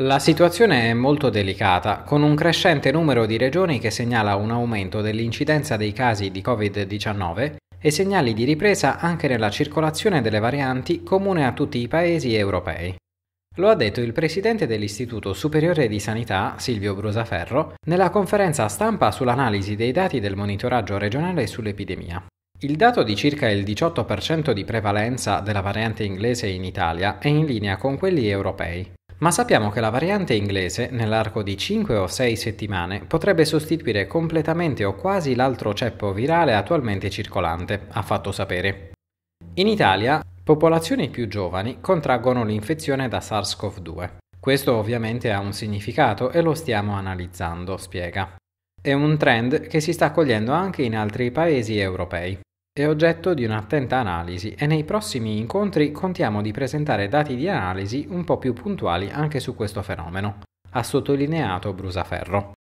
La situazione è molto delicata, con un crescente numero di regioni che segnala un aumento dell'incidenza dei casi di Covid-19 e segnali di ripresa anche nella circolazione delle varianti comune a tutti i paesi europei. Lo ha detto il presidente dell'Istituto Superiore di Sanità, Silvio Brusaferro, nella conferenza stampa sull'analisi dei dati del monitoraggio regionale sull'epidemia. Il dato di circa il 18% di prevalenza della variante inglese in Italia è in linea con quelli europei, ma sappiamo che la variante inglese, nell'arco di 5 o 6 settimane, potrebbe sostituire completamente o quasi l'altro ceppo virale attualmente circolante, ha fatto sapere. In Italia, popolazioni più giovani contraggono l'infezione da SARS-CoV-2. Questo ovviamente ha un significato e lo stiamo analizzando, spiega. È un trend che si sta cogliendo anche in altri paesi europei è oggetto di un'attenta analisi e nei prossimi incontri contiamo di presentare dati di analisi un po' più puntuali anche su questo fenomeno, ha sottolineato Brusaferro.